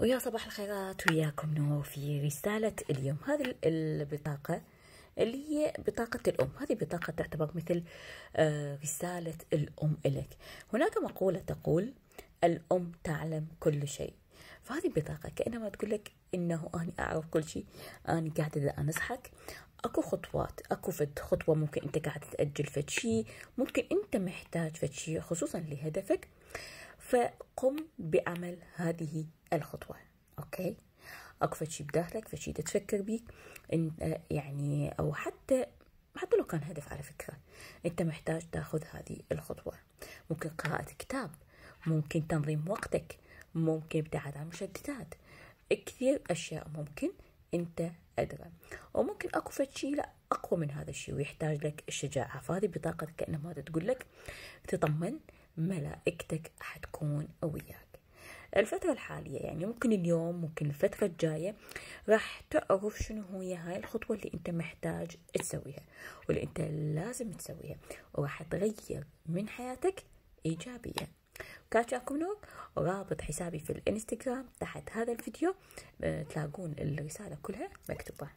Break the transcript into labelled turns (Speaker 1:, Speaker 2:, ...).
Speaker 1: ويا صباح الخيرات وياكم نور في رسالة اليوم هذه البطاقة اللي هي بطاقة الأم هذه بطاقة تعتبر مثل آه، رسالة الأم إليك هناك مقولة تقول الأم تعلم كل شيء فهذه البطاقة كأنما تقول لك إنه أنا أعرف كل شيء أنا قاعدة أنصحك اكو خطوات اكو فد خطوه ممكن انت قاعدة تاجل فد شيء ممكن انت محتاج فد شيء خصوصا لهدفك فقم بعمل هذه الخطوة أوكي أكفت شيء بداخلك فشي تفكر بيه أنت يعني أو حتى حتى لو كان هدف على فكرة أنت محتاج تاخذ هذه الخطوة ممكن قراءة كتاب ممكن تنظيم وقتك ممكن ابتعاد عن المشتتات كثير أشياء ممكن أنت أدرى وممكن أكو شيء لا أقوى من هذا الشيء ويحتاج لك الشجاعة فهذه بطاقة كأنها ما تقول لك تطمن ملائكتك حتكون وياك الفترة الحالية يعني ممكن اليوم ممكن الفترة الجاية راح تعرف شنو هي هاي الخطوة اللي انت محتاج تسويها واللي انت لازم تسويها وراح تغير من حياتك ايجابيا كاتشاكم جاكم نور رابط حسابي في الانستغرام تحت هذا الفيديو آه، تلاقون الرسالة كلها مكتوبة